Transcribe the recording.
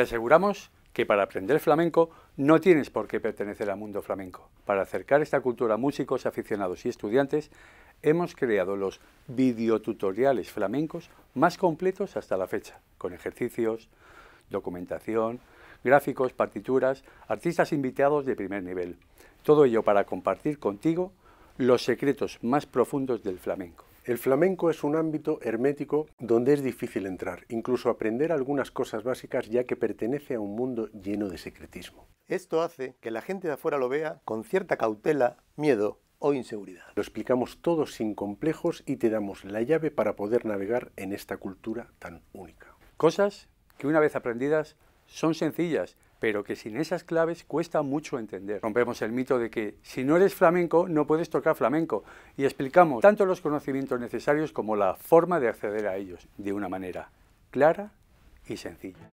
Te aseguramos que para aprender flamenco no tienes por qué pertenecer al mundo flamenco. Para acercar esta cultura a músicos, aficionados y estudiantes, hemos creado los videotutoriales flamencos más completos hasta la fecha, con ejercicios, documentación, gráficos, partituras, artistas invitados de primer nivel. Todo ello para compartir contigo los secretos más profundos del flamenco. El flamenco es un ámbito hermético donde es difícil entrar, incluso aprender algunas cosas básicas ya que pertenece a un mundo lleno de secretismo. Esto hace que la gente de afuera lo vea con cierta cautela, miedo o inseguridad. Lo explicamos todo sin complejos y te damos la llave para poder navegar en esta cultura tan única. Cosas que una vez aprendidas son sencillas pero que sin esas claves cuesta mucho entender. Rompemos el mito de que si no eres flamenco no puedes tocar flamenco y explicamos tanto los conocimientos necesarios como la forma de acceder a ellos de una manera clara y sencilla.